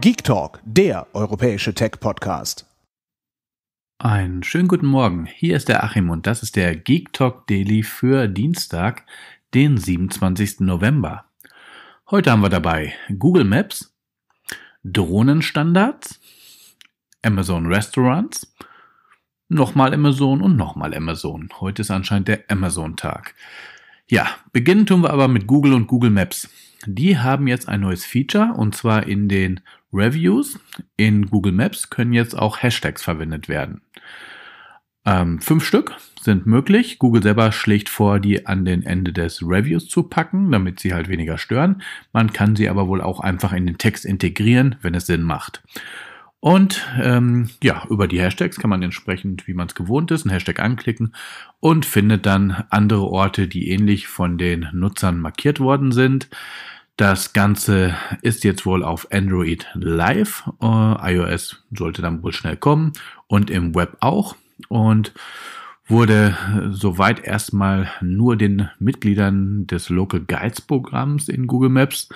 Geek Talk, der europäische Tech-Podcast. Einen schönen guten Morgen. Hier ist der Achim und das ist der Geek Talk Daily für Dienstag, den 27. November. Heute haben wir dabei Google Maps, Drohnenstandards, Amazon Restaurants, nochmal Amazon und nochmal Amazon. Heute ist anscheinend der Amazon-Tag. Ja, beginnen tun wir aber mit Google und Google Maps. Die haben jetzt ein neues Feature und zwar in den Reviews in Google Maps können jetzt auch Hashtags verwendet werden. Ähm, fünf Stück sind möglich. Google selber schlägt vor, die an den Ende des Reviews zu packen, damit sie halt weniger stören. Man kann sie aber wohl auch einfach in den Text integrieren, wenn es Sinn macht. Und ähm, ja, über die Hashtags kann man entsprechend, wie man es gewohnt ist, einen Hashtag anklicken und findet dann andere Orte, die ähnlich von den Nutzern markiert worden sind. Das Ganze ist jetzt wohl auf Android live. Uh, iOS sollte dann wohl schnell kommen und im Web auch. Und wurde äh, soweit erstmal nur den Mitgliedern des Local Guides Programms in Google Maps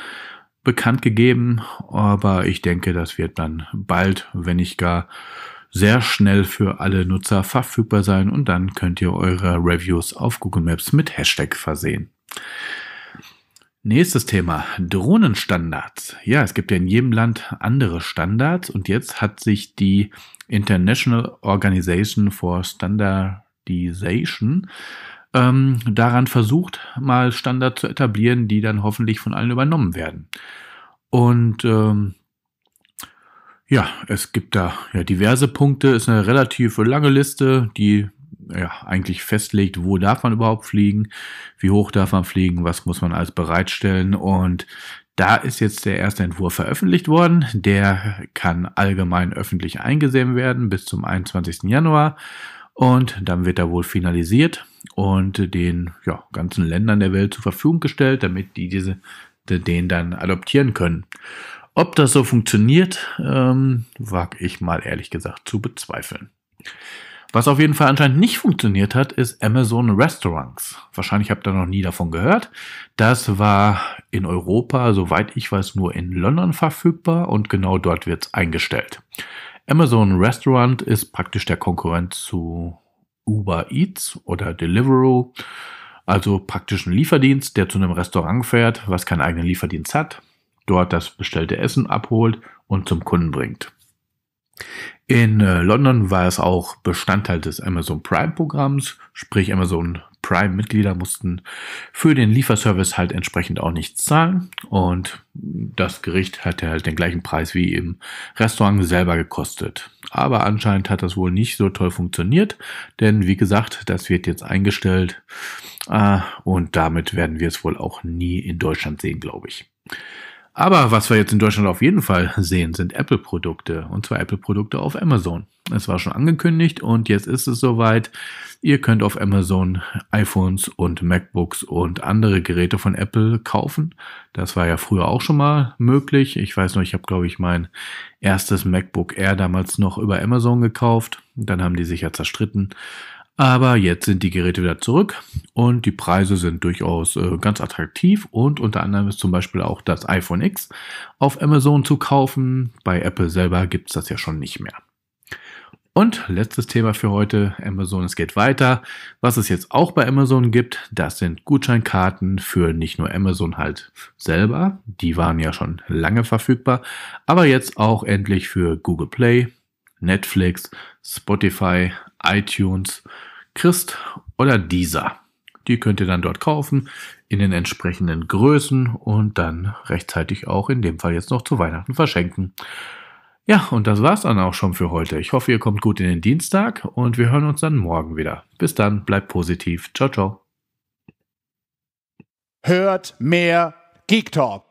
bekannt gegeben. Aber ich denke, das wird dann bald, wenn nicht gar sehr schnell für alle Nutzer verfügbar sein und dann könnt ihr eure Reviews auf Google Maps mit Hashtag versehen. Nächstes Thema, Drohnenstandards. Ja, es gibt ja in jedem Land andere Standards und jetzt hat sich die International Organization for Standardization ähm, daran versucht, mal Standards zu etablieren, die dann hoffentlich von allen übernommen werden. Und ähm, ja, es gibt da ja, diverse Punkte, ist eine relativ lange Liste, die ja, eigentlich festlegt, wo darf man überhaupt fliegen, wie hoch darf man fliegen, was muss man alles bereitstellen. Und da ist jetzt der erste Entwurf veröffentlicht worden. Der kann allgemein öffentlich eingesehen werden bis zum 21. Januar. Und dann wird er wohl finalisiert und den ja, ganzen Ländern der Welt zur Verfügung gestellt, damit die diese, den dann adoptieren können. Ob das so funktioniert, ähm, wage ich mal ehrlich gesagt zu bezweifeln. Was auf jeden Fall anscheinend nicht funktioniert hat, ist Amazon Restaurants. Wahrscheinlich habt ihr noch nie davon gehört. Das war in Europa, soweit ich weiß, nur in London verfügbar und genau dort wird es eingestellt. Amazon Restaurant ist praktisch der Konkurrent zu Uber Eats oder Deliveroo. Also praktisch ein Lieferdienst, der zu einem Restaurant fährt, was keinen eigenen Lieferdienst hat, dort das bestellte Essen abholt und zum Kunden bringt. In äh, London war es auch Bestandteil des Amazon Prime-Programms, sprich Amazon Prime-Mitglieder mussten für den Lieferservice halt entsprechend auch nichts zahlen und das Gericht hatte halt den gleichen Preis wie im Restaurant selber gekostet. Aber anscheinend hat das wohl nicht so toll funktioniert, denn wie gesagt, das wird jetzt eingestellt äh, und damit werden wir es wohl auch nie in Deutschland sehen, glaube ich. Aber was wir jetzt in Deutschland auf jeden Fall sehen, sind Apple-Produkte. Und zwar Apple-Produkte auf Amazon. Es war schon angekündigt und jetzt ist es soweit. Ihr könnt auf Amazon iPhones und MacBooks und andere Geräte von Apple kaufen. Das war ja früher auch schon mal möglich. Ich weiß noch, ich habe, glaube ich, mein erstes MacBook Air damals noch über Amazon gekauft. Dann haben die sich ja zerstritten aber jetzt sind die Geräte wieder zurück und die Preise sind durchaus äh, ganz attraktiv und unter anderem ist zum Beispiel auch das iPhone X auf Amazon zu kaufen. Bei Apple selber gibt es das ja schon nicht mehr. Und letztes Thema für heute, Amazon, es geht weiter. Was es jetzt auch bei Amazon gibt, das sind Gutscheinkarten für nicht nur Amazon halt selber, die waren ja schon lange verfügbar, aber jetzt auch endlich für Google Play, Netflix, Spotify, iTunes, Christ oder dieser. Die könnt ihr dann dort kaufen in den entsprechenden Größen und dann rechtzeitig auch in dem Fall jetzt noch zu Weihnachten verschenken. Ja, und das war's dann auch schon für heute. Ich hoffe, ihr kommt gut in den Dienstag und wir hören uns dann morgen wieder. Bis dann, bleibt positiv. Ciao, ciao. Hört mehr Geek Talk.